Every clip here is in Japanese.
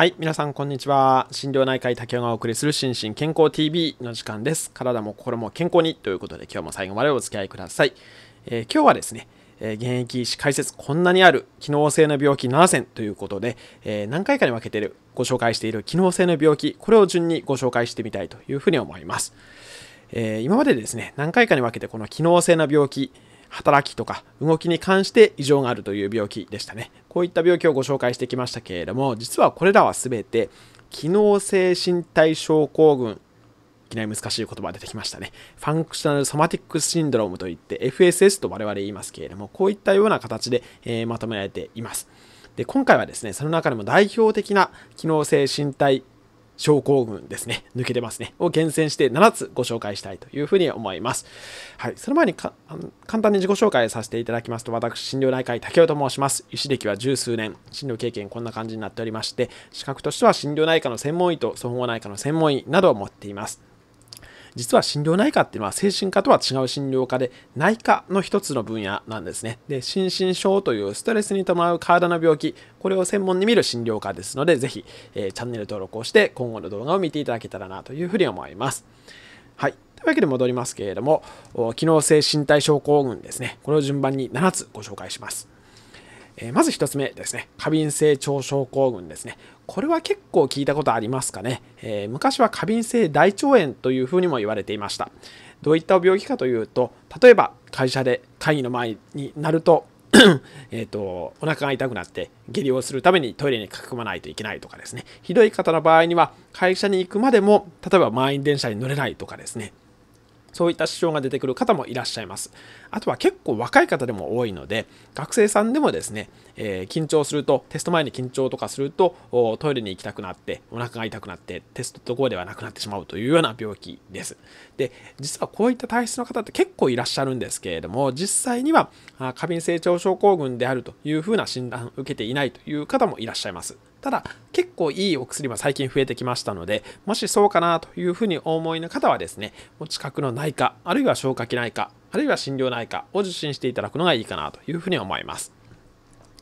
はい、皆さんこんにちは。心療内科医竹雄がお送りする心身健康 TV の時間です。体も心も健康にということで今日も最後までお付き合いください。えー、今日はですね、えー、現役医師解説こんなにある機能性の病気7選ということで、えー、何回かに分けてるご紹介している機能性の病気、これを順にご紹介してみたいというふうに思います。え今までですね、何回かに分けてこの機能性の病気、働きとか動きに関して異常があるという病気でしたね。こういった病気をご紹介してきましたけれども、実はこれらは全て機能性身体症候群いきなり難しい言葉が出てきましたね。ファンクショナルソマティックシンドロームといって FSS と我々言いますけれども、こういったような形で、えー、まとめられています。で今回はですね、その中でも代表的な機能性身体症候群ですね、抜けてますね、を厳選して7つご紹介したいというふうに思います。はい、その前に簡単に自己紹介させていただきますと、私、診療内科医竹雄と申します。医師歴は十数年、診療経験こんな感じになっておりまして、資格としては診療内科の専門医と総合内科の専門医などを持っています。実は心療内科っていうのは精神科とは違う診療科で内科の一つの分野なんですね。で、心身症というストレスに伴う体の病気、これを専門に見る診療科ですので、ぜひ、えー、チャンネル登録をして今後の動画を見ていただけたらなというふうに思います。はい。というわけで戻りますけれども、機能性身体症候群ですね。これを順番に7つご紹介します。えー、まず1つ目ですね。過敏性腸症候群ですね。これは結構聞いたことありますかね。えー、昔は過敏性大腸炎というふうにも言われていました。どういった病気かというと、例えば会社で会議の前になると、えとお腹が痛くなって下痢をするためにトイレにかくまないといけないとかですねひどい方の場合には会社に行くまでも例えば満員電車に乗れないとかですねそういった支障が出てくる方もいらっしゃいます。あとは結構若い方でも多いので、学生さんでもですね、えー、緊張すると、テスト前に緊張とかすると、トイレに行きたくなって、お腹が痛くなって、テストどこではなくなってしまうというような病気です。で、実はこういった体質の方って結構いらっしゃるんですけれども、実際には過敏性腸症候群であるというふうな診断を受けていないという方もいらっしゃいます。ただ、結構いいお薬も最近増えてきましたので、もしそうかなというふうにお思いの方はですね、お近くの内科、あるいは消化器内科、あるいは心療内科を受診していただくのがいいかなというふうに思います。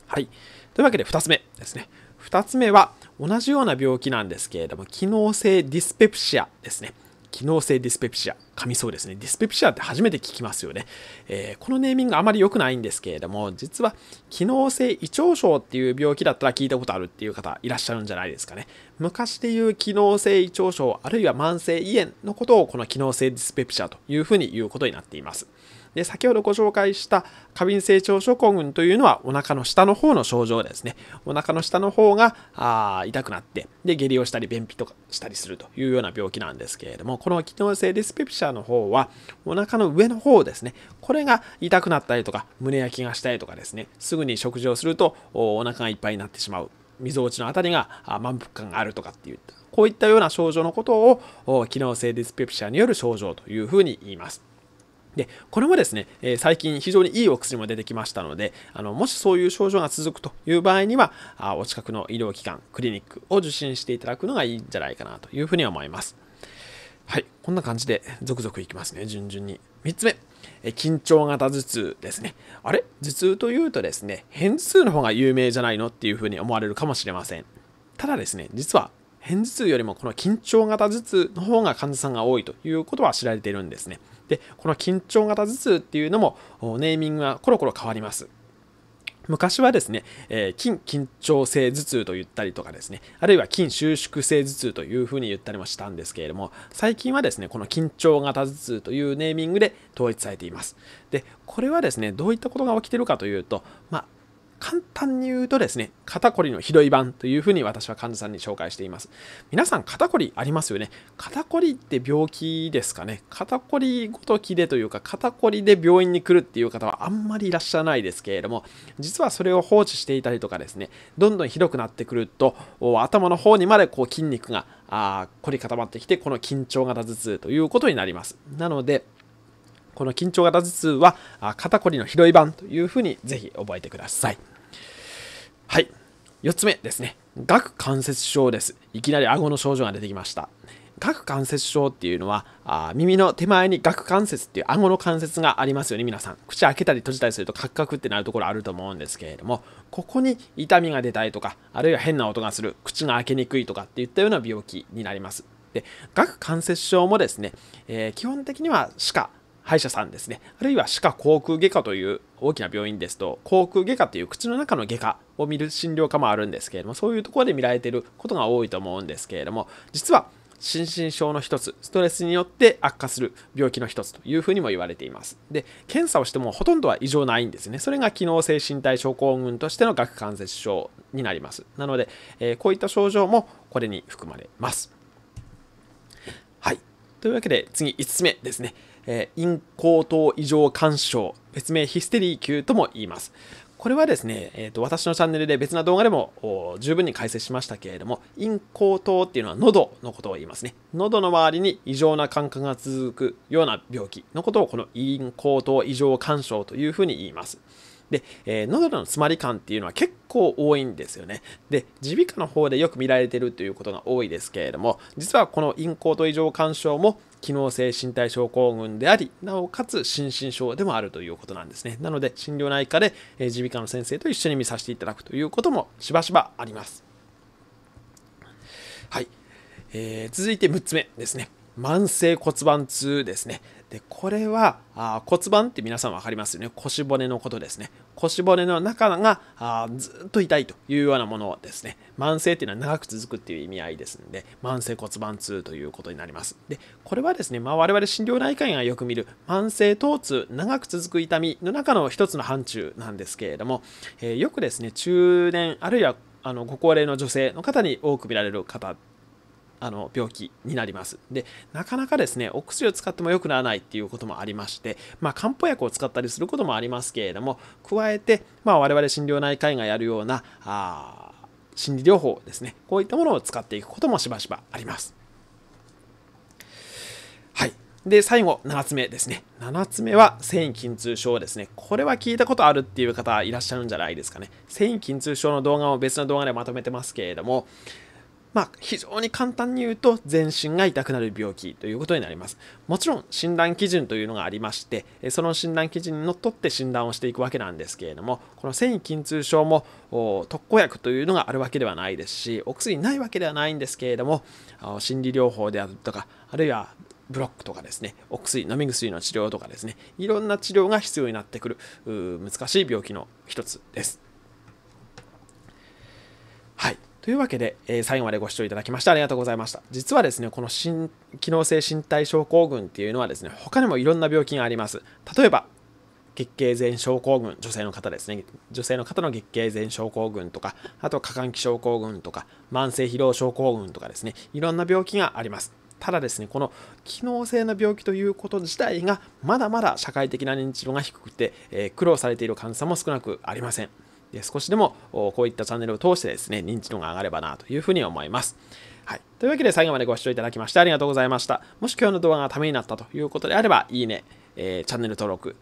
はい。というわけで2つ目ですね。2つ目は、同じような病気なんですけれども、機能性ディスペプシアですね。機能性ディスペプシア噛みそうですねディスペプシアって初めて聞きますよね、えー、このネーミングあまり良くないんですけれども実は機能性胃腸症っていう病気だったら聞いたことあるっていう方いらっしゃるんじゃないですかね昔でいう機能性胃腸症あるいは慢性胃炎のことをこの機能性ディスペプシアというふうに言うことになっていますで先ほどご紹介した過敏性腸症候群というのはお腹の下の方の症状ですねお腹の下の方があ痛くなってで下痢をしたり便秘とかしたりするというような病気なんですけれどもこの機能性ディスペプシアの方はお腹の上の方ですねこれが痛くなったりとか胸焼きがしたりとかですねすぐに食事をするとお腹がいっぱいになってしまうみぞおちのあたりが満腹感があるとかっていったこういったような症状のことを機能性ディスペプシアによる症状というふうに言います。でこれもですね、え最近非常にいいお薬も出てきましたのであのもしそういう症状が続くという場合にはあお近くの医療機関クリニックを受診していただくのがいいんじゃないかなというふうに思いますはいこんな感じで続々いきますね順々に3つ目緊張型頭痛ですね。あれ頭痛というとですね、偏頭痛の方が有名じゃないのっていうふうに思われるかもしれません。ただですね、実は偏頭痛よりもこの緊張型頭痛の方が患者さんが多いということは知られているんですね。でこの緊張型頭痛っていうのもネーミングがコロコロ変わります昔はですね、えー、筋緊張性頭痛と言ったりとかですね、あるいは筋収縮性頭痛というふうに言ったりもしたんですけれども、最近はですね、この緊張型頭痛というネーミングで統一されています。で、これはですね、どういったことが起きているかというと、まあ、簡単に言うとですね、肩こりのひどい版というふうに私は患者さんに紹介しています。皆さん、肩こりありますよね。肩こりって病気ですかね。肩こりごときでというか、肩こりで病院に来るっていう方はあんまりいらっしゃらないですけれども、実はそれを放置していたりとかですね、どんどんひどくなってくると、頭の方にまでこう筋肉があ凝り固まってきて、この緊張型頭痛ということになります。なので、この緊張型頭痛は肩こりの広い版というふうにぜひ覚えてください。はい。4つ目ですね。顎関節症です。いきなり顎の症状が出てきました。顎関節症っていうのはあ耳の手前に顎関節っていう顎の関節がありますよね皆さん口開けたり閉じたりするとカクカクってなるところあると思うんですけれどもここに痛みが出たりとかあるいは変な音がする口が開けにくいとかっていったような病気になりますで顎関節症もですね、えー、基本的には歯科歯医者さんですね、あるいは歯科口腔外科という大きな病院ですと、口腔外科という口の中の外科を見る診療科もあるんですけれども、そういうところで見られていることが多いと思うんですけれども、実は心身症の一つ、ストレスによって悪化する病気の一つというふうにも言われています。で、検査をしてもほとんどは異常ないんですね。それが機能性身体症候群としての顎関節症になります。なので、えー、こういった症状もこれに含まれます。はい。というわけで次5つ目ですね。えー、陰喉頭異常干渉、別名ヒステリー級とも言います。これはですね、えーと、と私のチャンネルで別な動画でも十分に解説しましたけれども、咽喉頭っていうのは喉のことを言いますね。喉の周りに異常な感覚が続くような病気のことをこの咽喉頭異常干渉というふうに言います。で、えー、喉の詰まり感っていうのは結構多いんですよね。で、耳鼻科の方でよく見られてるということが多いですけれども、実はこの咽喉と異常干渉も機能性身体症候群であり、なおかつ心身症でもあるということなんですね。なので、心療内科で耳鼻科の先生と一緒に見させていただくということもしばしばあります。はい。えー、続いて6つ目ですね。慢性骨盤痛ですね。でこれはあ骨盤って皆さん分かりますよね腰骨のことですね腰骨の中があずっと痛いというようなものですね慢性っていうのは長く続くっていう意味合いですので慢性骨盤痛ということになりますでこれはですね、まあ、我々診療内科医がよく見る慢性疼痛長く続く痛みの中の一つの範疇なんですけれども、えー、よくですね中年あるいはあのご高齢の女性の方に多く見られる方あの病気になります。で、なかなかですね、お薬を使っても良くならないっていうこともありまして、まあ、漢方薬を使ったりすることもありますけれども、加えて、まあ、我々心療内科医がやるような、あ心理療法ですね、こういったものを使っていくこともしばしばあります。はい。で、最後、7つ目ですね。7つ目は、繊維筋痛症ですね。これは聞いたことあるっていう方いらっしゃるんじゃないですかね。繊維筋痛症の動画を別の動画でまとめてますけれども、まあ、非常に簡単に言うと全身が痛くなる病気ということになりますもちろん診断基準というのがありましてその診断基準にのっとって診断をしていくわけなんですけれどもこの繊維筋痛症も特効薬というのがあるわけではないですしお薬ないわけではないんですけれども心理療法であるとかあるいはブロックとかですね、お薬、飲み薬の治療とかですね、いろんな治療が必要になってくる難しい病気の一つです。はい。というわけで、えー、最後までご視聴いただきましてありがとうございました。実はですね、この新機能性身体症候群っていうのはですね、他にもいろんな病気があります。例えば、月経前症候群、女性の方ですね、女性の方の月経前症候群とか、あと過換気症候群とか、慢性疲労症候群とかですね、いろんな病気があります。ただですね、この機能性の病気ということ自体が、まだまだ社会的な認知度が低くて、えー、苦労されている患者さんも少なくありません。少しでもこういったチャンネルを通してですね、認知度が上がればなというふうに思います。はい。というわけで最後までご視聴いただきましてありがとうございました。もし今日の動画がためになったということであれば、いいね、えー、チャンネル登録、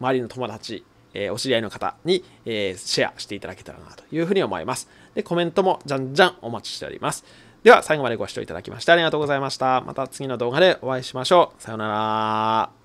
周りの友達、えー、お知り合いの方に、えー、シェアしていただけたらなというふうに思います。で、コメントもじゃんじゃんお待ちしております。では、最後までご視聴いただきましてありがとうございました。また次の動画でお会いしましょう。さようなら。